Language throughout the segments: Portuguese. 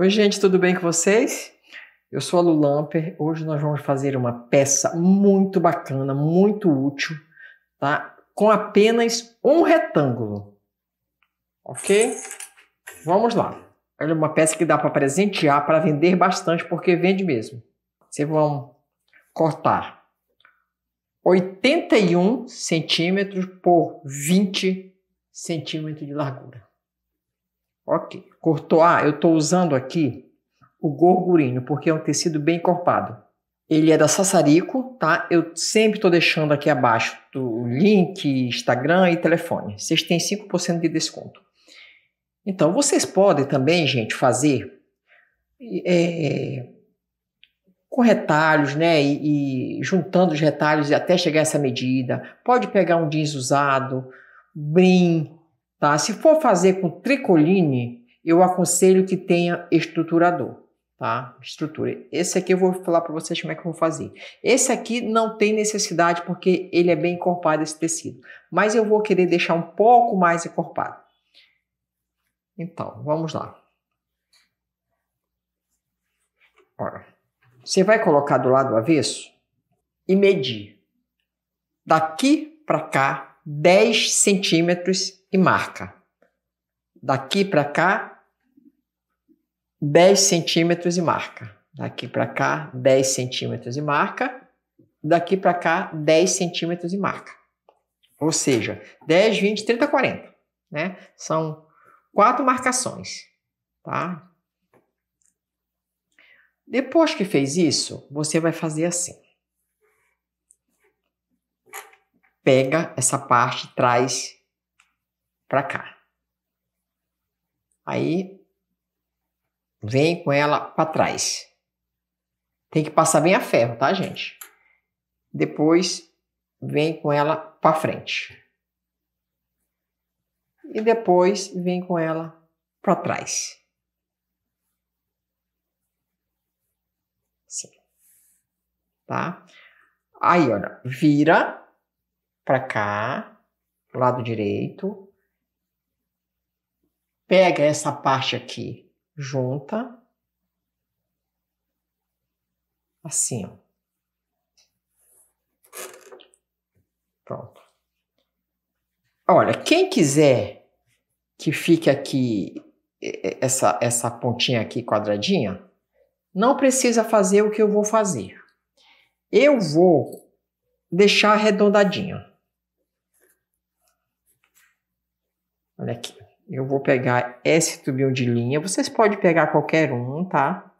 Oi, gente, tudo bem com vocês? Eu sou a Lu Hoje nós vamos fazer uma peça muito bacana, muito útil, tá? Com apenas um retângulo. Ok? Vamos lá. é uma peça que dá para presentear, para vender bastante, porque vende mesmo. Vocês vão cortar 81 centímetros por 20 centímetros de largura. Ok. Cortou. Ah, eu estou usando aqui o gorgurino, porque é um tecido bem encorpado. Ele é da Sassarico, tá? Eu sempre estou deixando aqui abaixo o link, Instagram e telefone. Vocês têm 5% de desconto. Então, vocês podem também, gente, fazer é, com retalhos, né? E, e, juntando os retalhos até chegar a essa medida. Pode pegar um jeans usado, brim, Tá? Se for fazer com tricoline, eu aconselho que tenha estruturador. Tá? Estrutura. Esse aqui eu vou falar para vocês como é que eu vou fazer. Esse aqui não tem necessidade porque ele é bem encorpado esse tecido, mas eu vou querer deixar um pouco mais encorpado. Então, vamos lá. Olha, você vai colocar do lado avesso e medir daqui para cá 10 centímetros e marca. Daqui para cá, 10 centímetros e marca. Daqui para cá, 10 centímetros e marca. Daqui para cá, 10 centímetros e marca. Ou seja, 10, 20, 30, 40. Né? São quatro marcações. Tá? Depois que fez isso, você vai fazer assim. Pega essa parte, traz para cá. Aí vem com ela para trás. Tem que passar bem a ferro, tá, gente? Depois vem com ela para frente. E depois vem com ela para trás. Sim. Tá? Aí, olha, vira para cá, lado direito, pega essa parte aqui, junta, assim, ó. Pronto. Olha, quem quiser que fique aqui, essa, essa pontinha aqui quadradinha, não precisa fazer o que eu vou fazer. Eu vou deixar arredondadinha. Olha aqui. Eu vou pegar esse tubinho de linha. Vocês podem pegar qualquer um, tá?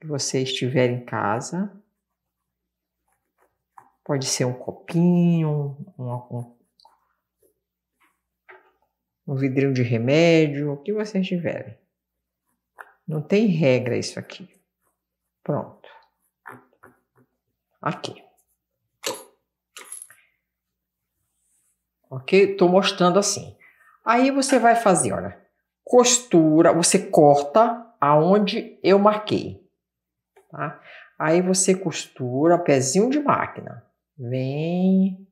Que vocês tiverem em casa. Pode ser um copinho, um, um, um vidrinho de remédio, o que vocês tiverem. Não tem regra isso aqui. Pronto. Aqui. Ok? Estou mostrando assim. Aí você vai fazer, olha, costura, você corta aonde eu marquei, tá? Aí você costura pezinho de máquina, vem,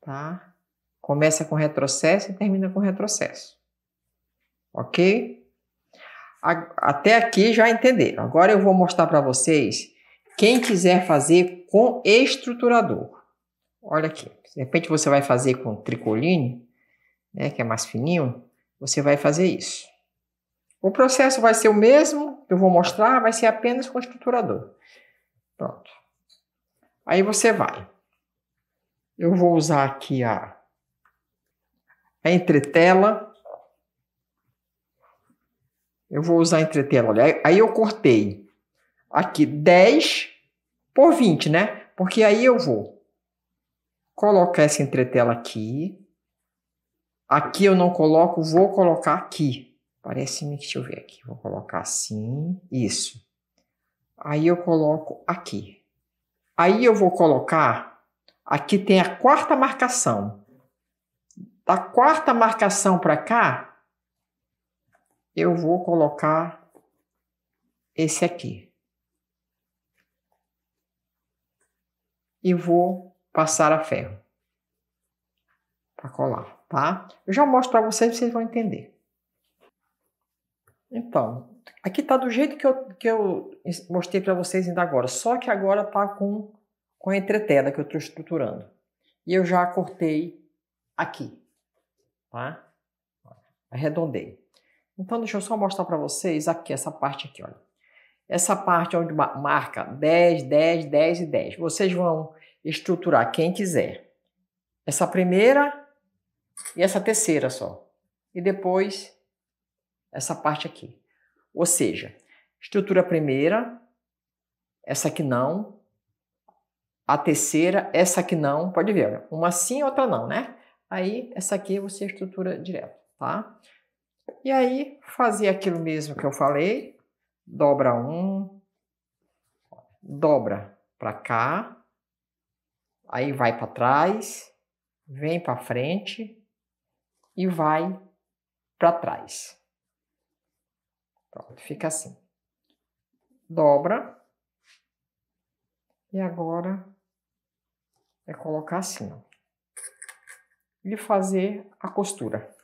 tá? Começa com retrocesso e termina com retrocesso, ok? Até aqui já entenderam. Agora eu vou mostrar para vocês quem quiser fazer com estruturador. Olha aqui, de repente você vai fazer com tricoline, né, que é mais fininho, você vai fazer isso. O processo vai ser o mesmo que eu vou mostrar, vai ser apenas com o estruturador. Pronto. Aí você vai. Eu vou usar aqui a, a entretela. Eu vou usar a entretela. Olha, aí eu cortei aqui 10 por 20, né? Porque aí eu vou colocar essa entretela aqui. Aqui eu não coloco, vou colocar aqui. Parece-me que deixa eu ver aqui. Vou colocar assim, isso. Aí eu coloco aqui. Aí eu vou colocar, aqui tem a quarta marcação. Da quarta marcação para cá, eu vou colocar esse aqui. E vou passar a ferro para colar tá? Eu já mostro para vocês, vocês vão entender. Então, aqui tá do jeito que eu, que eu mostrei para vocês ainda agora, só que agora tá com, com a entretela que eu estou estruturando. E eu já cortei aqui, tá? Arredondei. Então, deixa eu só mostrar para vocês aqui, essa parte aqui, olha. Essa parte é onde marca 10, 10, 10 e 10. Vocês vão estruturar quem quiser. Essa primeira e essa terceira só. E depois essa parte aqui. Ou seja, estrutura primeira, essa aqui não. A terceira, essa aqui não. Pode ver, uma sim, outra não, né? Aí essa aqui você estrutura direto, tá? E aí fazer aquilo mesmo que eu falei. Dobra um, dobra para cá, aí vai para trás, vem para frente, e vai para trás. Pronto, fica assim. Dobra. E agora é colocar assim, ó. E fazer a costura.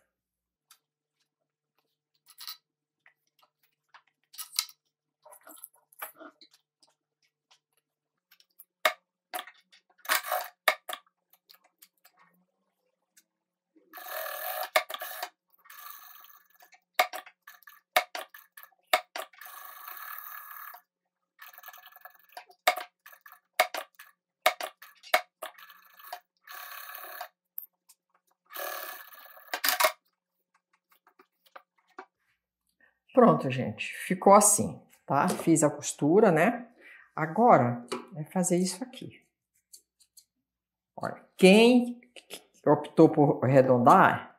Pronto, gente, ficou assim, tá? Fiz a costura, né? Agora, é fazer isso aqui. Olha, quem optou por arredondar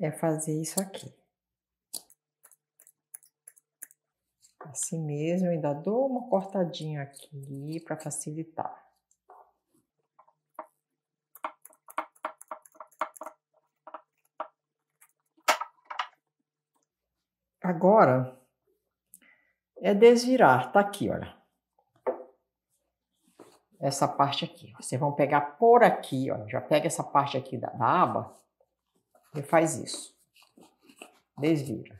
é fazer isso aqui. Assim mesmo, ainda dou uma cortadinha aqui para facilitar. Agora é desvirar, tá aqui, olha. Essa parte aqui. Vocês vão pegar por aqui, ó. Já pega essa parte aqui da, da aba e faz isso. Desvira.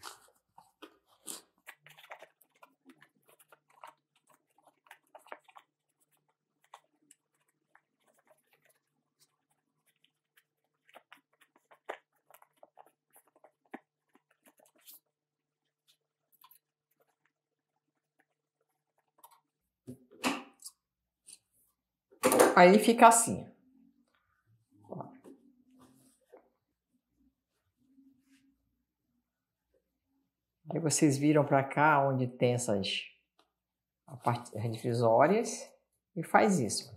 Aí fica assim. Aí vocês viram para cá onde tem essas partes divisórias e faz isso.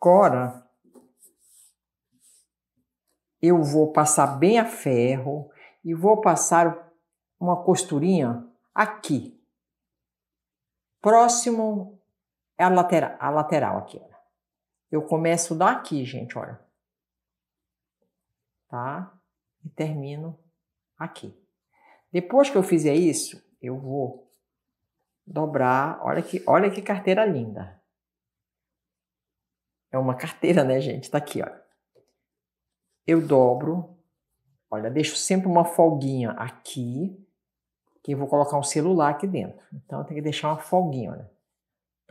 agora eu vou passar bem a ferro e vou passar uma costurinha aqui, próximo à é lateral, à lateral aqui. Eu começo daqui, gente, olha. Tá? E termino aqui. Depois que eu fizer isso, eu vou dobrar. Olha que, olha que carteira linda. É uma carteira, né, gente? Tá aqui, olha. Eu dobro. Olha, deixo sempre uma folguinha aqui, que eu vou colocar um celular aqui dentro. Então, eu tenho que deixar uma folguinha, olha.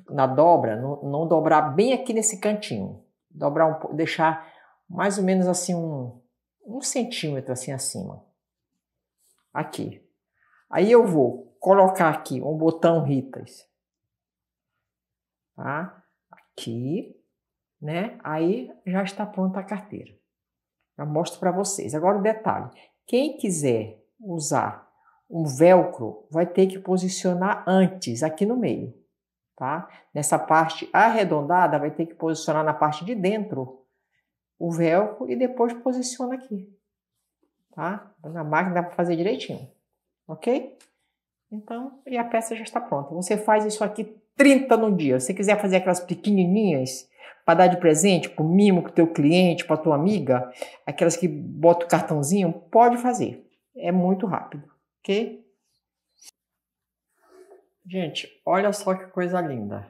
Na dobra, não, não dobrar bem aqui nesse cantinho. Dobrar um deixar mais ou menos assim um, um centímetro assim acima. Aqui. Aí eu vou colocar aqui um botão Ritas. Tá? Aqui né? Aí já está pronta a carteira. Eu mostro para vocês. Agora o detalhe: quem quiser usar um velcro vai ter que posicionar antes, aqui no meio, tá? Nessa parte arredondada, vai ter que posicionar na parte de dentro o velcro e depois posiciona aqui, tá? Na máquina dá para fazer direitinho, ok? Então, e a peça já está pronta. Você faz isso aqui 30 no dia. Se quiser fazer aquelas pequenininhas, para dar de presente para o mimo, para o teu cliente, para a tua amiga, aquelas que botam o cartãozinho, pode fazer. É muito rápido, ok? Gente, olha só que coisa linda.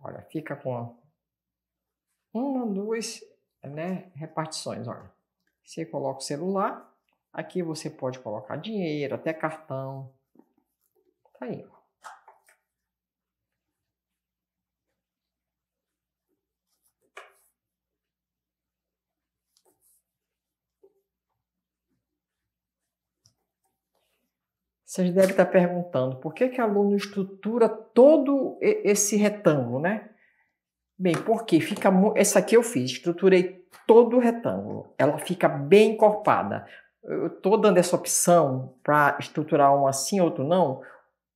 Olha, fica com uma, duas né, repartições. Olha. Você coloca o celular, aqui você pode colocar dinheiro, até cartão, Aí. Vocês devem estar perguntando por que, que aluno estrutura todo esse retângulo, né? Bem, porque fica. Essa aqui eu fiz, estruturei todo o retângulo. Ela fica bem encorpada. Eu estou dando essa opção para estruturar um assim, outro não,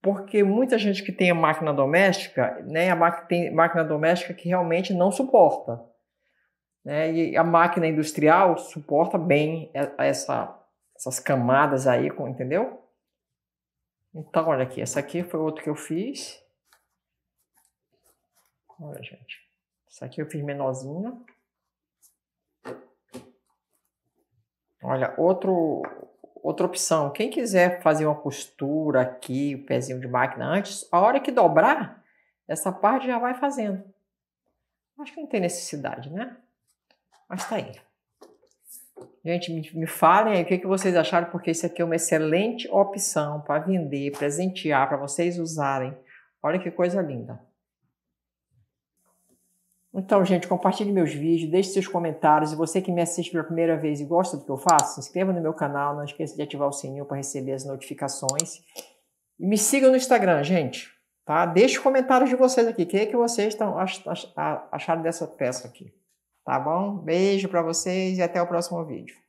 porque muita gente que tem a máquina doméstica, né, a máquina, tem máquina doméstica que realmente não suporta. Né, e a máquina industrial suporta bem essa, essas camadas aí, entendeu? Então, olha aqui, essa aqui foi outra que eu fiz. Olha, gente. Essa aqui eu fiz menorzinha. Olha, outro, outra opção, quem quiser fazer uma costura aqui, o pezinho de máquina antes, a hora que dobrar, essa parte já vai fazendo. Acho que não tem necessidade, né? Mas tá aí. Gente, me, falem aí o que, que vocês acharam, porque isso aqui é uma excelente opção para vender, presentear, para vocês usarem. Olha que coisa linda. Então, gente, compartilhe meus vídeos, deixe seus comentários. E você que me assiste pela primeira vez e gosta do que eu faço, se inscreva no meu canal, não esqueça de ativar o sininho para receber as notificações. E me siga no Instagram, gente. Tá? Deixe comentários de vocês aqui. O que, é que vocês estão acharam dessa peça aqui? Tá bom? Beijo para vocês e até o próximo vídeo.